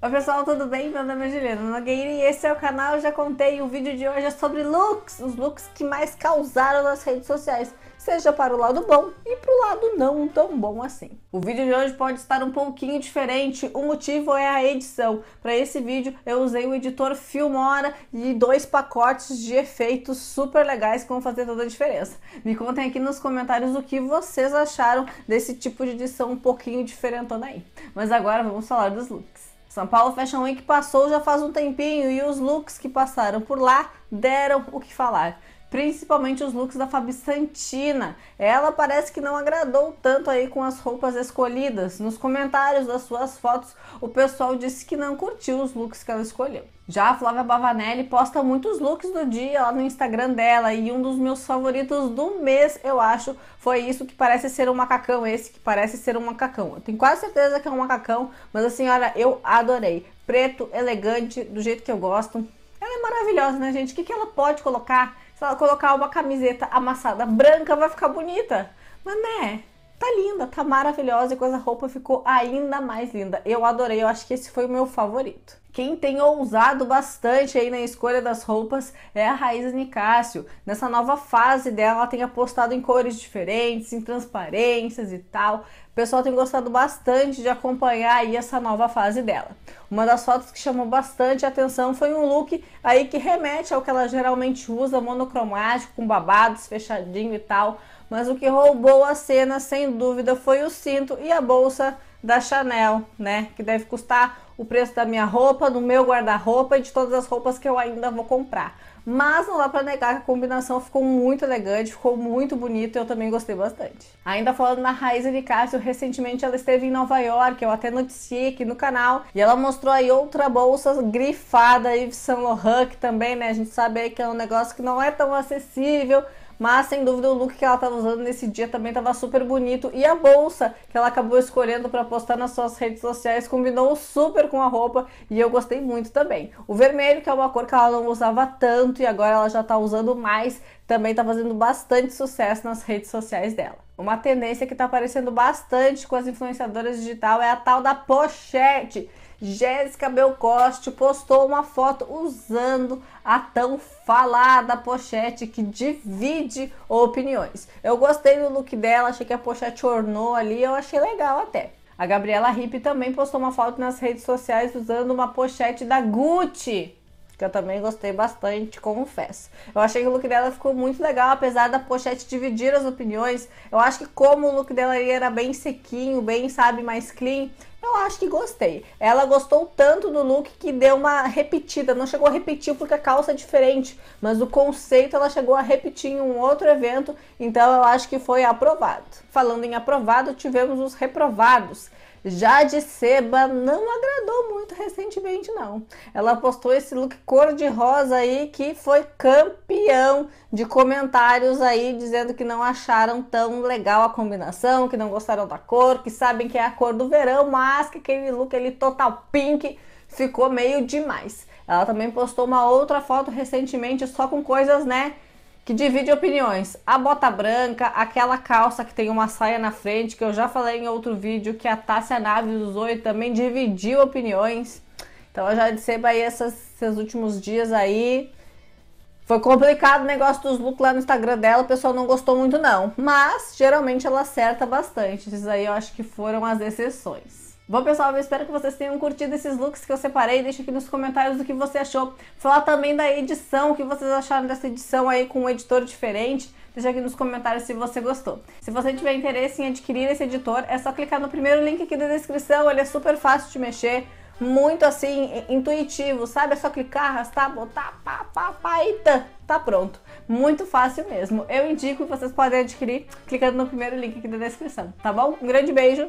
Oi pessoal, tudo bem? Meu nome é Juliana Nogueira e esse é o canal Já Contei. O vídeo de hoje é sobre looks, os looks que mais causaram nas redes sociais, seja para o lado bom e para o lado não tão bom assim. O vídeo de hoje pode estar um pouquinho diferente, o motivo é a edição. Para esse vídeo eu usei o editor Filmora e dois pacotes de efeitos super legais que vão fazer toda a diferença. Me contem aqui nos comentários o que vocês acharam desse tipo de edição um pouquinho diferentona aí. Mas agora vamos falar dos looks. São Paulo Fashion Week passou já faz um tempinho e os looks que passaram por lá deram o que falar principalmente os looks da Fabi Santina. Ela parece que não agradou tanto aí com as roupas escolhidas. Nos comentários das suas fotos, o pessoal disse que não curtiu os looks que ela escolheu. Já a Flávia Bavanelli posta muitos looks do dia lá no Instagram dela e um dos meus favoritos do mês, eu acho, foi isso que parece ser um macacão, esse que parece ser um macacão. Eu tenho quase certeza que é um macacão, mas assim, a senhora, eu adorei. Preto, elegante, do jeito que eu gosto. Ela é maravilhosa, né, gente? O que, que ela pode colocar se ela colocar uma camiseta amassada branca, vai ficar bonita. Mas né? tá linda, tá maravilhosa e com essa roupa ficou ainda mais linda. Eu adorei, eu acho que esse foi o meu favorito. Quem tem ousado bastante aí na escolha das roupas é a Raíssa Nicásio. Nessa nova fase dela, ela tem apostado em cores diferentes, em transparências e tal. O pessoal tem gostado bastante de acompanhar aí essa nova fase dela. Uma das fotos que chamou bastante atenção foi um look aí que remete ao que ela geralmente usa, monocromático, com babados, fechadinho e tal mas o que roubou a cena, sem dúvida, foi o cinto e a bolsa da Chanel, né? Que deve custar o preço da minha roupa, do meu guarda-roupa e de todas as roupas que eu ainda vou comprar. Mas não dá para negar que a combinação ficou muito elegante, ficou muito bonito e eu também gostei bastante. Ainda falando na Raíssa de Cássio, recentemente ela esteve em Nova York, eu até noticiei aqui no canal, e ela mostrou aí outra bolsa grifada Yves Saint Laurent, que também, né, a gente sabe aí que é um negócio que não é tão acessível, mas sem dúvida o look que ela estava usando nesse dia também estava super bonito e a bolsa que ela acabou escolhendo para postar nas suas redes sociais combinou super com a roupa e eu gostei muito também. O vermelho que é uma cor que ela não usava tanto e agora ela já está usando mais, também está fazendo bastante sucesso nas redes sociais dela. Uma tendência que está aparecendo bastante com as influenciadoras digital é a tal da pochete. Jéssica Belcoste postou uma foto usando a tão falada pochete que divide opiniões. Eu gostei do look dela, achei que a pochete ornou ali, eu achei legal até. A Gabriela Hipp também postou uma foto nas redes sociais usando uma pochete da Gucci que eu também gostei bastante, confesso. Eu achei que o look dela ficou muito legal, apesar da pochete dividir as opiniões. Eu acho que como o look dela era bem sequinho, bem, sabe, mais clean, eu acho que gostei. Ela gostou tanto do look que deu uma repetida. Não chegou a repetir porque a calça é diferente, mas o conceito ela chegou a repetir em um outro evento, então eu acho que foi aprovado. Falando em aprovado, tivemos os reprovados. Já de Seba não agradou recentemente, não. Ela postou esse look cor-de-rosa aí que foi campeão de comentários aí dizendo que não acharam tão legal a combinação, que não gostaram da cor, que sabem que é a cor do verão, mas que aquele look ali total pink ficou meio demais. Ela também postou uma outra foto recentemente só com coisas, né? que divide opiniões. A bota branca, aquela calça que tem uma saia na frente, que eu já falei em outro vídeo que a Tássia Naves usou e também dividiu opiniões. Então eu já disse aí essas, esses últimos dias aí. Foi complicado o negócio dos looks lá no Instagram dela, o pessoal não gostou muito não. Mas geralmente ela acerta bastante. Esses aí eu acho que foram as exceções. Bom, pessoal, eu espero que vocês tenham curtido esses looks que eu separei. Deixa aqui nos comentários o que você achou. Falar também da edição, o que vocês acharam dessa edição aí com um editor diferente. Deixa aqui nos comentários se você gostou. Se você tiver interesse em adquirir esse editor, é só clicar no primeiro link aqui da descrição. Ele é super fácil de mexer, muito assim, intuitivo, sabe? É só clicar, arrastar, botar, pá, pá, pá, e tá, tá pronto. Muito fácil mesmo. Eu indico que vocês podem adquirir clicando no primeiro link aqui da descrição, tá bom? Um grande beijo!